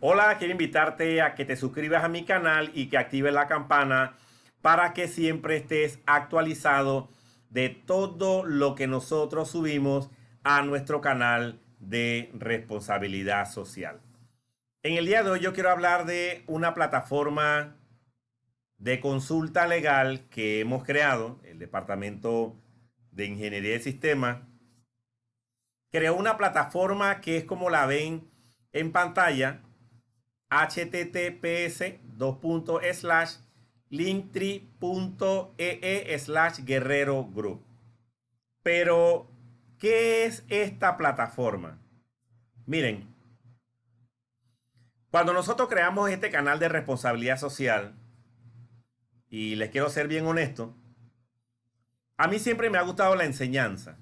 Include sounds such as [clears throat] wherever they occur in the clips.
Hola, quiero invitarte a que te suscribas a mi canal y que actives la campana para que siempre estés actualizado de todo lo que nosotros subimos a nuestro canal de responsabilidad social. En el día de hoy yo quiero hablar de una plataforma de consulta legal que hemos creado, el Departamento de Ingeniería de Sistemas, creó una plataforma que es como la ven en pantalla https slash linktree.ee e slash guerrero group. Pero, ¿qué es esta plataforma? Miren, cuando nosotros creamos este canal de responsabilidad social, y les quiero ser bien honesto, a mí siempre me ha gustado la enseñanza.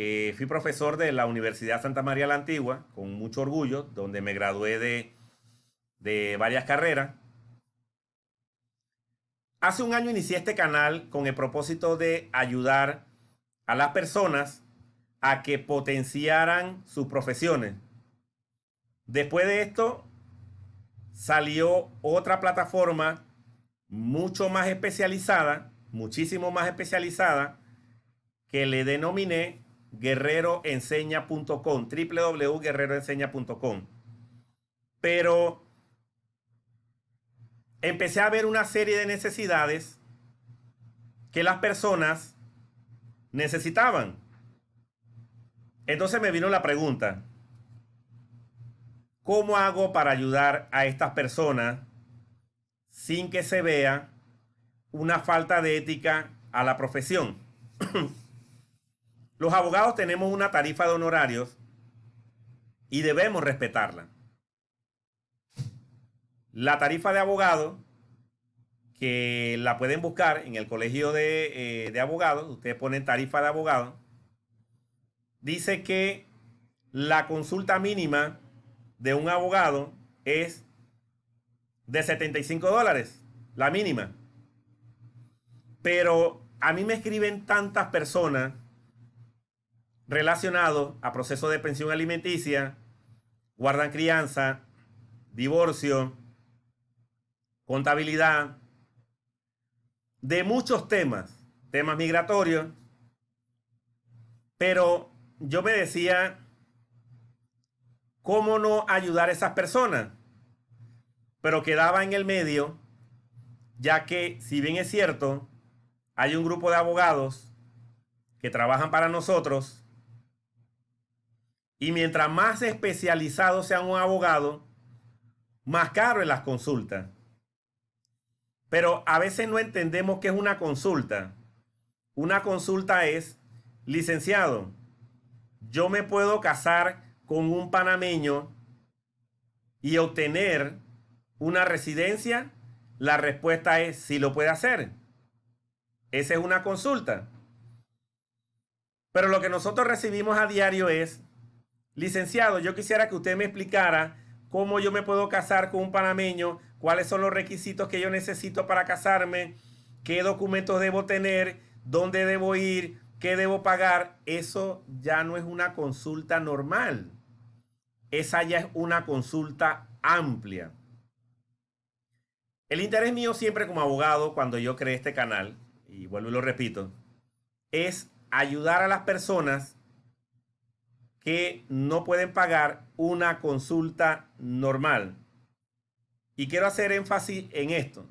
Eh, fui profesor de la Universidad Santa María la Antigua, con mucho orgullo, donde me gradué de, de varias carreras. Hace un año inicié este canal con el propósito de ayudar a las personas a que potenciaran sus profesiones. Después de esto, salió otra plataforma mucho más especializada, muchísimo más especializada, que le denominé guerreroenseña.com, www.guerreroenseña.com. Pero empecé a ver una serie de necesidades que las personas necesitaban. Entonces me vino la pregunta, ¿cómo hago para ayudar a estas personas sin que se vea una falta de ética a la profesión? [clears throat] Los abogados tenemos una tarifa de honorarios y debemos respetarla. La tarifa de abogado, que la pueden buscar en el colegio de, eh, abogados, ustedes ponen tarifa de abogado, dice que la consulta mínima de un abogado es de 75 dólares, la mínima. Pero a mí me escriben tantas personas Relacionado a procesos de pensión alimenticia, guardan crianza, divorcio, contabilidad, de muchos temas, temas migratorios, pero yo me decía, ¿cómo no ayudar a esas personas? Pero quedaba en el medio, ya que si bien es cierto, hay un grupo de abogados que trabajan para nosotros, y mientras más especializado sea un abogado, más caro es las consultas. Pero a veces no entendemos qué es una consulta. Una consulta es, licenciado, yo me puedo casar con un panameño y obtener una residencia. La respuesta es sí lo puede hacer. Esa es una consulta. Pero lo que nosotros recibimos a diario es Licenciado, yo quisiera que usted me explicara cómo yo me puedo casar con un panameño, cuáles son los requisitos que yo necesito para casarme, qué documentos debo tener, dónde debo ir, qué debo pagar. Eso ya no es una consulta normal. Esa ya es una consulta amplia. El interés mío siempre como abogado, cuando yo creé este canal, y vuelvo y lo repito, es ayudar a las personas que no pueden pagar una consulta normal. Y quiero hacer énfasis en esto.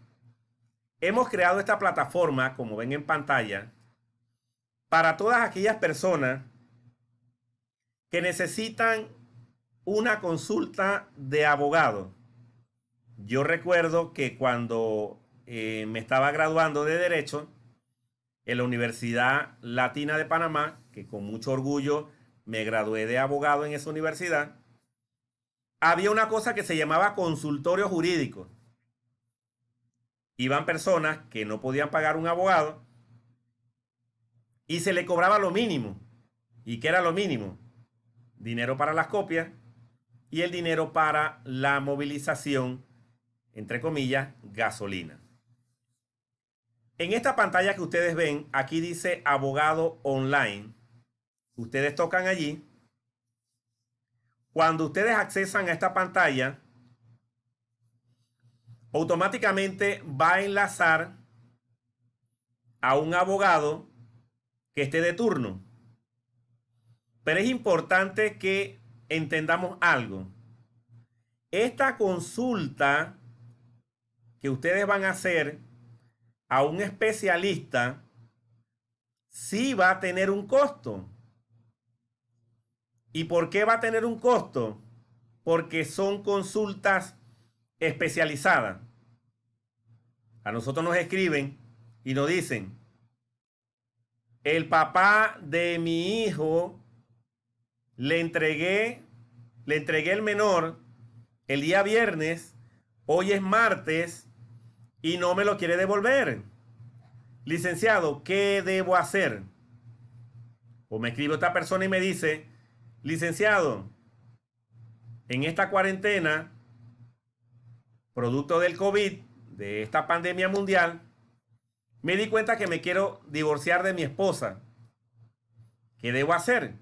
Hemos creado esta plataforma, como ven en pantalla, para todas aquellas personas que necesitan una consulta de abogado. Yo recuerdo que cuando eh, me estaba graduando de Derecho en la Universidad Latina de Panamá, que con mucho orgullo me gradué de abogado en esa universidad, había una cosa que se llamaba consultorio jurídico. Iban personas que no podían pagar un abogado y se le cobraba lo mínimo. ¿Y qué era lo mínimo? Dinero para las copias y el dinero para la movilización, entre comillas, gasolina. En esta pantalla que ustedes ven, aquí dice abogado online ustedes tocan allí. Cuando ustedes accesan a esta pantalla, automáticamente va a enlazar a un abogado que esté de turno. Pero es importante que entendamos algo. Esta consulta que ustedes van a hacer a un especialista sí va a tener un costo. ¿Y por qué va a tener un costo? Porque son consultas especializadas. A nosotros nos escriben y nos dicen, el papá de mi hijo le entregué, le entregué el menor el día viernes, hoy es martes y no me lo quiere devolver. Licenciado, ¿qué debo hacer? O me escribe otra persona y me dice, Licenciado, en esta cuarentena, producto del COVID, de esta pandemia mundial, me di cuenta que me quiero divorciar de mi esposa. ¿Qué debo hacer?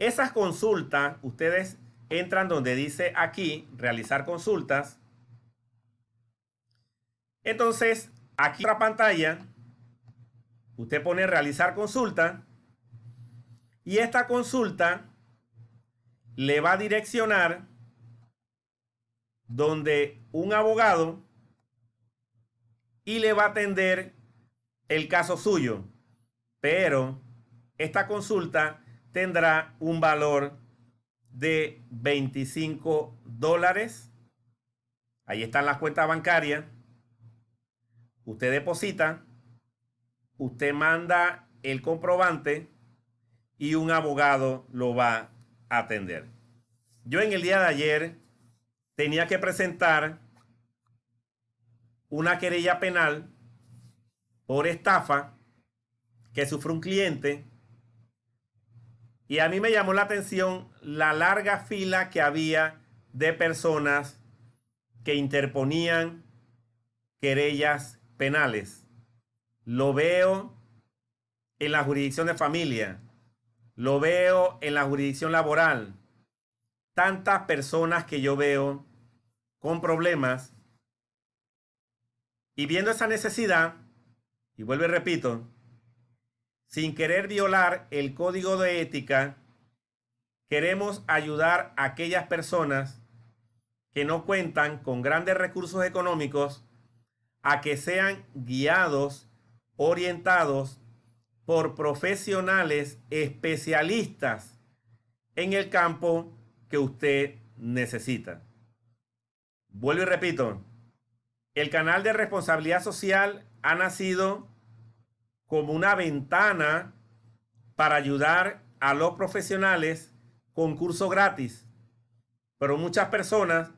Esas consultas, ustedes entran donde dice aquí, realizar consultas. Entonces, aquí en la pantalla, usted pone realizar consulta y esta consulta le va a direccionar donde un abogado y le va a atender el caso suyo. Pero esta consulta tendrá un valor de 25 dólares. Ahí están las cuentas bancarias. Usted deposita, usted manda el comprobante y un abogado lo va a atender. Yo en el día de ayer tenía que presentar una querella penal por estafa que sufrió un cliente y a mí me llamó la atención la larga fila que había de personas que interponían querellas penales. Lo veo en la jurisdicción de familia, lo veo en la jurisdicción laboral. Tantas personas que yo veo con problemas y viendo esa necesidad, y vuelvo y repito, sin querer violar el código de ética, queremos ayudar a aquellas personas que no cuentan con grandes recursos económicos a que sean guiados, orientados por profesionales especialistas en el campo que usted necesita. Vuelvo y repito, el canal de responsabilidad social ha nacido como una ventana para ayudar a los profesionales con cursos gratis. Pero muchas personas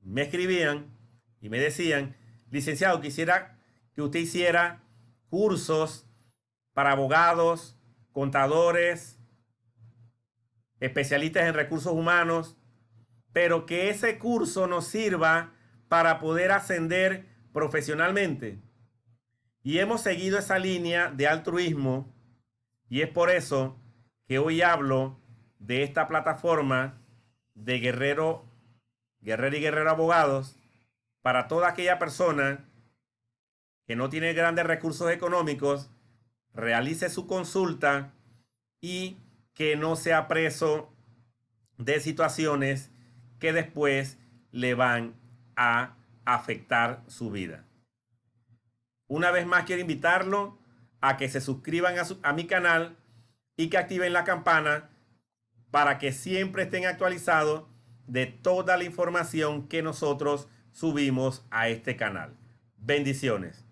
me escribían y me decían, licenciado, quisiera que usted hiciera cursos para abogados, contadores, especialistas en recursos humanos, pero que ese curso nos sirva para poder ascender profesionalmente. Y hemos seguido esa línea de altruismo y es por eso que hoy hablo de esta plataforma de Guerrero, Guerrero y Guerrero Abogados para toda aquella persona que no tiene grandes recursos económicos, realice su consulta y que no sea preso de situaciones que después le van a afectar su vida. Una vez más quiero invitarlo a que se suscriban a, mi canal y que activen la campana para que siempre estén actualizados de toda la información que nosotros subimos a este canal. Bendiciones.